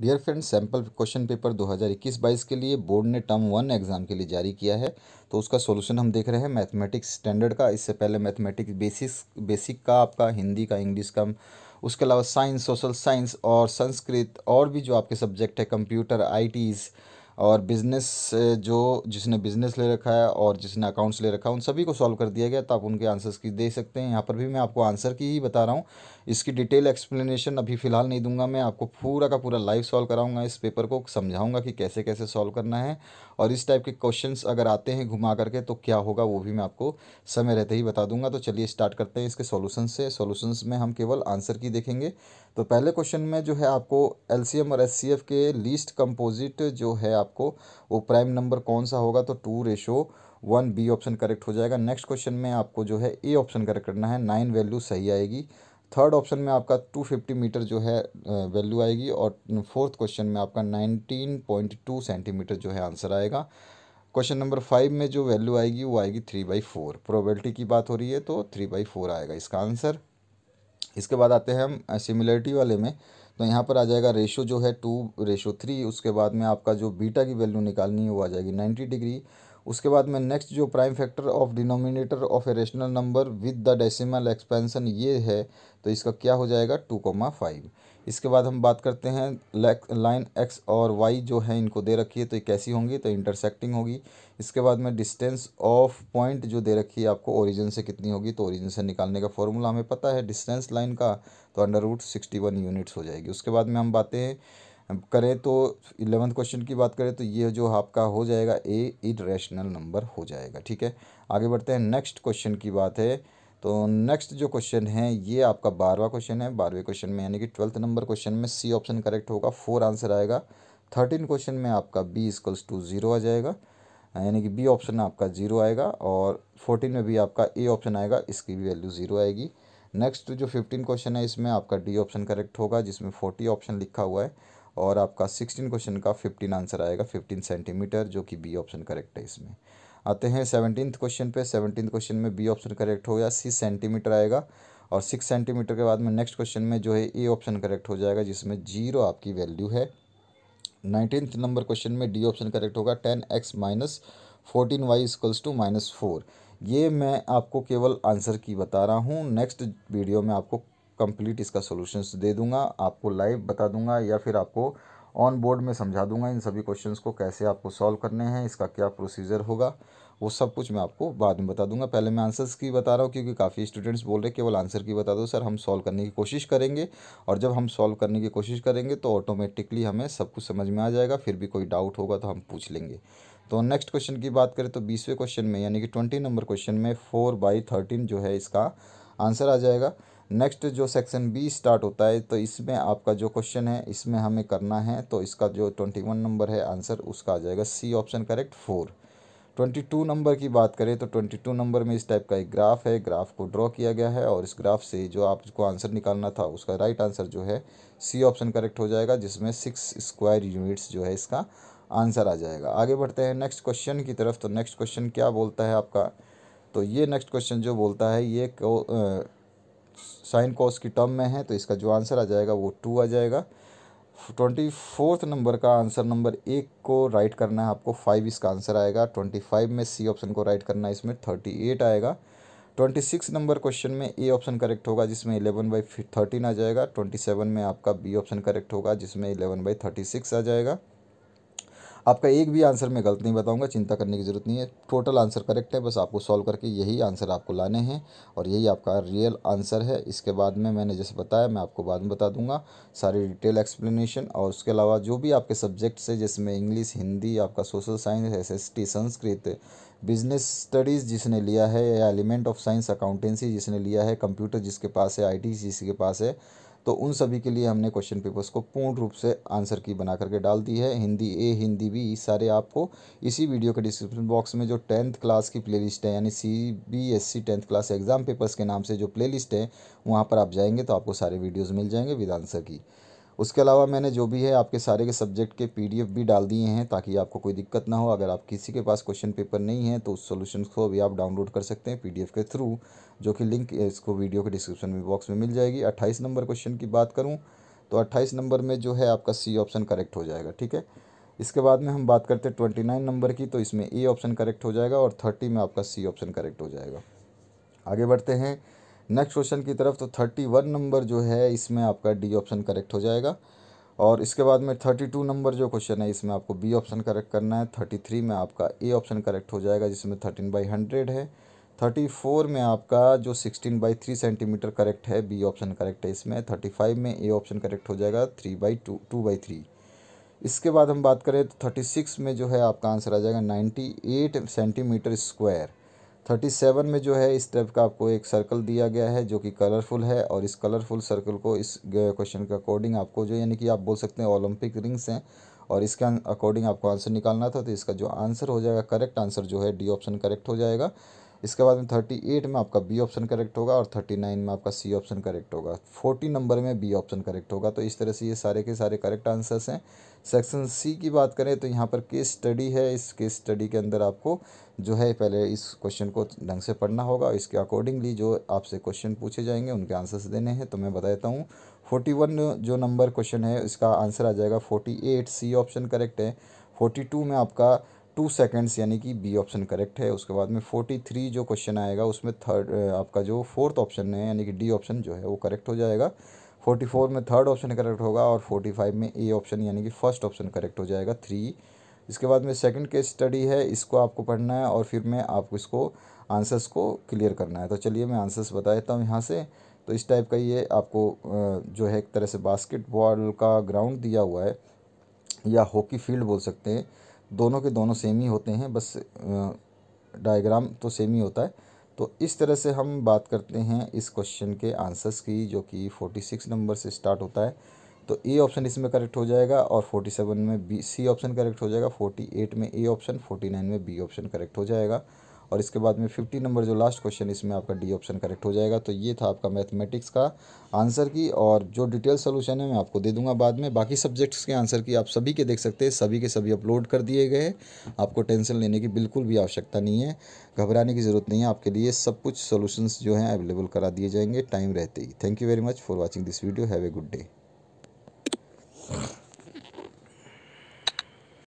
dear friends sample question paper 2021-22 के लिए board ने टर्म वन एग्ज़ाम के लिए जारी किया है तो उसका सॉल्यूशन हम देख रहे हैं मैथमेटिक्स स्टैंडर्ड का इससे पहले मैथमेटिक्स बेसिक बेसिक का आपका हिंदी का इंग्लिश का उसके अलावा साइंस सोशल साइंस और संस्कृत और भी जो आपके सब्जेक्ट है कंप्यूटर आई और बिज़नेस जो जिसने बिज़नेस ले रखा है और जिसने अकाउंट्स ले रखा है उन सभी को सॉल्व कर दिया गया तो आप उनके आंसर्स की दे सकते हैं यहाँ पर भी मैं आपको आंसर की ही बता रहा हूँ इसकी डिटेल एक्सप्लेनेशन अभी फ़िलहाल नहीं दूंगा मैं आपको पूरा का पूरा लाइव सॉल्व कराऊंगा इस पेपर को समझाऊंगा कि कैसे कैसे सॉल्व करना है और इस टाइप के क्वेश्चंस अगर आते हैं घुमा करके तो क्या होगा वो भी मैं आपको समय रहते ही बता दूंगा तो चलिए स्टार्ट करते हैं इसके सोल्यूशन से सोल्यूशंस में हम केवल आंसर की देखेंगे तो पहले क्वेश्चन में जो है आपको एल और एस के लीस्ट कंपोजिट जो है आपको वो प्राइम नंबर कौन सा होगा तो two ratio one B option correct हो जाएगा नेक्स्ट क्वेश्चन में आपको जो है ए ऑप्शन करेक्ट करना है नाइन वैल्यू सही आएगी थर्ड ऑप्शन में आपका 250 मीटर जो है वैल्यू आएगी और फोर्थ क्वेश्चन में आपका 19.2 सेंटीमीटर जो है आंसर आएगा क्वेश्चन नंबर फाइव में जो वैल्यू आएगी वो आएगी थ्री बाई फोर प्रोबेबिलिटी की बात हो रही है तो थ्री बाई फोर आएगा इसका आंसर इसके बाद आते हैं हम सिमिलरिटी वाले में तो यहाँ पर आ जाएगा रेशो जो है टू रेशो थ्री उसके बाद में आपका जो बीटा की वैल्यू निकालनी है वो आ जाएगी नाइन्टी डिग्री उसके बाद में नेक्स्ट जो prime factor of denominator of a rational number with the decimal expansion ये है तो इसका क्या हो जाएगा टू कोमा फाइव इसके बाद हम बात करते हैं लाइन एक्स और वाई जो है इनको दे रखी है तो ये कैसी होंगी तो इंटरसेक्टिंग होगी इसके बाद में डिस्टेंस ऑफ पॉइंट जो दे रखी है आपको ओरिजिन से कितनी होगी तो ओरिजिन से निकालने का फॉर्मूला हमें पता है डिस्टेंस लाइन का तो under root sixty one units हो जाएगी उसके बाद में हम बातें हैं करें तो इलेवंथ क्वेश्चन की बात करें तो ये जो आपका हो जाएगा ए इेशनल नंबर हो जाएगा ठीक है आगे बढ़ते हैं नेक्स्ट क्वेश्चन की बात है तो नेक्स्ट जो क्वेश्चन है ये आपका बारहवा क्वेश्चन है बारहवें क्वेश्चन में यानी कि ट्वेल्थ नंबर क्वेश्चन में सी ऑप्शन करेक्ट होगा फोर आंसर आएगा थर्टीन क्वेश्चन में आपका बी इक्वल्स टू ज़ीरो आ जाएगा यानी कि बी ऑप्शन आपका जीरो आएगा और फोर्टीन में भी आपका ए ऑप्शन आएगा इसकी भी वैल्यू ज़ीरो आएगी नेक्स्ट जो फिफ्टीन क्वेश्चन है इसमें आपका डी ऑप्शन करेक्ट होगा जिसमें फोर्टी ऑप्शन लिखा हुआ है और आपका सिक्सटीन क्वेश्चन का फिफ्टीन आंसर आएगा फिफ्टीन सेंटीमीटर जो कि बी ऑप्शन करेक्ट है इसमें आते हैं सेवनटीन क्वेश्चन पे सेवनटीन क्वेश्चन में बी ऑप्शन करेक्ट हो गया सिक्स सेंटीमीटर आएगा और सिक्स सेंटीमीटर के बाद में नेक्स्ट क्वेश्चन में जो है ए ऑप्शन करेक्ट हो जाएगा जिसमें जीरो आपकी वैल्यू है नाइनटीन नंबर क्वेश्चन में डी ऑप्शन करेक्ट होगा ten X minus fourteen Y equals to minus four ये मैं आपको केवल आंसर की बता रहा हूँ नेक्स्ट वीडियो में आपको कंप्लीट इसका सॉल्यूशंस दे दूंगा आपको लाइव बता दूंगा या फिर आपको ऑन बोर्ड में समझा दूंगा इन सभी क्वेश्चंस को कैसे आपको सॉल्व करने हैं इसका क्या प्रोसीजर होगा वो सब कुछ मैं आपको बाद में बता दूंगा पहले मैं आंसर्स की बता रहा हूँ क्योंकि काफ़ी स्टूडेंट्स बोल रहे केवल आंसर की बता दो सर हम सॉल्व करने की कोशिश करेंगे और जब हम सॉल्व करने की कोशिश करेंगे तो ऑटोमेटिकली हमें सब कुछ समझ में आ जाएगा फिर भी कोई डाउट होगा तो हम पूछ लेंगे तो नेक्स्ट क्वेश्चन की बात करें तो बीसवें क्वेश्चन में यानी कि ट्वेंटी नंबर क्वेश्चन में फोर बाई थर्टीन जो है इसका आंसर आ जाएगा नेक्स्ट जो सेक्शन बी स्टार्ट होता है तो इसमें आपका जो क्वेश्चन है इसमें हमें करना है तो इसका जो ट्वेंटी वन नंबर है आंसर उसका आ जाएगा C option correct four twenty two number की बात करें तो ट्वेंटी टू नंबर में इस टाइप का एक ग्राफ है ग्राफ को ड्रॉ किया गया है और इस ग्राफ से जो आपको आंसर निकालना था उसका राइट आंसर जो है सी ऑप्शन करेक्ट हो जाएगा जिसमें सिक्स स्क्वायर यूनिट्स जो है इसका आंसर आ जाएगा आगे बढ़ते हैं नेक्स्ट क्वेश्चन की तरफ तो नेक्स्ट क्वेश्चन क्या बोलता है आपका तो ये नेक्स्ट क्वेश्चन जो बोलता है ये को, साइन कॉस की टर्म में है तो इसका जो आंसर आ जाएगा वो टू आ जाएगा ट्वेंटी फोर्थ नंबर का आंसर नंबर एक को राइट करना है आपको फाइव इसका आंसर आएगा ट्वेंटी फाइव में सी ऑप्शन को राइट करना है इसमें थर्टी एट आएगा ट्वेंटी सिक्स नंबर क्वेश्चन में ए ऑप्शन करेक्ट होगा जिसमें इलेवन बाई थर्टीन आ जाएगा ट्वेंटी सेवन में आपका बी ऑप्शन करेक्ट होगा जिसमें इलेवन बाई थर्टी सिक्स आ जाएगा आपका एक भी आंसर मैं गलत नहीं बताऊंगा चिंता करने की ज़रूरत नहीं है टोटल आंसर करेक्ट है बस आपको सॉल्व करके यही आंसर आपको लाने हैं और यही आपका रियल आंसर है इसके बाद में मैंने जैसे बताया मैं आपको बाद में बता दूंगा सारी डिटेल एक्सप्लेनेशन और उसके अलावा जो भी आपके सब्जेक्ट्स है जिसमें इंग्लिश हिंदी आपका social science S Sanskrit business studies जिसने लिया है या एलिमेंट ऑफ साइंस अकाउंटेंसी जिसने लिया है कंप्यूटर जिसके पास है टी जिसके पास है तो उन सभी के लिए हमने क्वेश्चन पेपर्स को पूर्ण रूप से आंसर की बना करके डाल दी है हिंदी ए हिंदी बी सारे आपको इसी वीडियो के डिस्क्रिप्शन बॉक्स में जो टेंथ क्लास की प्ले है यानी C B S C tenth class exam papers के नाम से जो प्ले है वहाँ पर आप जाएंगे तो आपको सारे वीडियोज़ मिल जाएंगे विद आंसर की उसके अलावा मैंने जो भी है आपके सारे के सब्जेक्ट के पीडीएफ भी डाल दिए हैं ताकि आपको कोई दिक्कत ना हो अगर आप किसी के पास क्वेश्चन पेपर नहीं है तो उस सोल्यूशन को भी आप डाउनलोड कर सकते हैं पीडीएफ के थ्रू जो कि लिंक इसको वीडियो के डिस्क्रिप्शन में बॉक्स में मिल जाएगी अट्ठाईस नंबर क्वेश्चन की बात करूँ तो अट्ठाईस नंबर में जो है आपका सी ऑप्शन करेक्ट हो जाएगा ठीक है इसके बाद में हम बात करते हैं ट्वेंटी नाइन नंबर की तो इसमें ए ऑप्शन करेक्ट हो जाएगा और थर्टी में आपका सी ऑप्शन करेक्ट हो जाएगा आगे बढ़ते हैं नेक्स्ट क्वेश्चन की तरफ तो थर्टी वन नंबर जो है इसमें आपका डी ऑप्शन करेक्ट हो जाएगा और इसके बाद में थर्टी टू नंबर जो क्वेश्चन है इसमें आपको बी ऑप्शन करेक्ट करना है थर्टी थ्री में आपका ए ऑप्शन करेक्ट हो जाएगा जिसमें थर्टीन बाई हंड्रेड है थर्टी फोर में आपका जो sixteen by three centimetre correct है बी ऑप्शन करेक्ट है इसमें थर्टी फाइव में ए ऑप्शन करेक्ट हो जाएगा three by two two by three इसके बाद हम बात करें तो थर्टी सिक्स में जो है आपका आंसर आ जाएगा ninety eight centimetre square thirty seven में जो है इस टाइप का आपको एक सर्कल दिया गया है जो कि कलरफुल है और इस कलरफुल सर्कल को इस क्वेश्चन के अकॉर्डिंग आपको जो यानी कि आप बोल सकते हैं ओलंपिक रिंग्स हैं और इसके अं, अकॉर्डिंग आपको आंसर निकालना था तो इसका जो आंसर हो जाएगा करेक्ट आंसर जो है डी ऑप्शन करेक्ट हो जाएगा इसके बाद में थर्टी एट में आपका बी ऑप्शन करेक्ट होगा और थर्टी नाइन में आपका सी ऑप्शन करेक्ट होगा फोर्टी नंबर में बी ऑप्शन करेक्ट होगा तो इस तरह से ये सारे के सारे करेक्ट आंसर्स हैं सेक्शन सी की बात करें तो यहाँ पर केस स्टडी है इस केस स्टडी के अंदर आपको जो है पहले इस क्वेश्चन को ढंग से पढ़ना होगा इसके अकॉर्डिंगली जो आपसे क्वेश्चन पूछे जाएंगे उनके आंसर्स देने हैं तो मैं बता देता हूँ फोर्टी वन जो नंबर क्वेश्चन है इसका आंसर आ जाएगा forty eight C option correct है फोर्टी टू में आपका टू सेकेंड्स यानी कि बी ऑप्शन करेक्ट है उसके बाद में फोर्टी थ्री जो क्वेश्चन आएगा उसमें थर्ड आपका जो फोर्थ ऑप्शन है यानी कि डी ऑप्शन जो है वो करेक्ट हो जाएगा फोर्टी फोर में थर्ड ऑप्शन करेक्ट होगा और फोर्टी फाइव में ए ऑप्शन यानी कि फर्स्ट ऑप्शन करेक्ट हो जाएगा थ्री इसके बाद में सेकेंड केस स्टडी है इसको आपको पढ़ना है और फिर मैं आपको इसको आंसर्स को क्लियर करना है तो चलिए मैं आंसर्स बता देता हूँ यहाँ से तो इस टाइप का ये आपको जो है एक तरह से बास्केटबॉल का ग्राउंड दिया हुआ है या हॉकी फील्ड बोल सकते हैं दोनों के दोनों सेम ही होते हैं बस डायग्राम तो सेम ही होता है तो इस तरह से हम बात करते हैं इस क्वेश्चन के आंसर्स की जो कि फोर्टी सिक्स नंबर से स्टार्ट होता है तो ए ऑप्शन इसमें करेक्ट हो जाएगा और फोर्टी सेवन में बी सी ऑप्शन करेक्ट हो जाएगा फोर्टी एट में ए ऑप्शन फोर्टी नाइन में बी ऑप्शन करेक्ट हो जाएगा और इसके बाद में फिफ्टी नंबर जो लास्ट क्वेश्चन इसमें आपका डी ऑप्शन करेक्ट हो जाएगा तो ये था आपका मैथमेटिक्स का आंसर की और जो डिटेल सोल्यूशन है मैं आपको दे दूंगा बाद में बाकी सब्जेक्ट्स के आंसर की आप सभी के देख सकते हैं सभी के सभी अपलोड कर दिए गए आपको टेंशन लेने की बिल्कुल भी आवश्यकता नहीं है घबराने की ज़रूरत नहीं है आपके लिए सब कुछ सोल्यूशन जो हैं अवेलेबल करा दिए जाएंगे टाइम रहते ही thank you very much for watching this video have a good day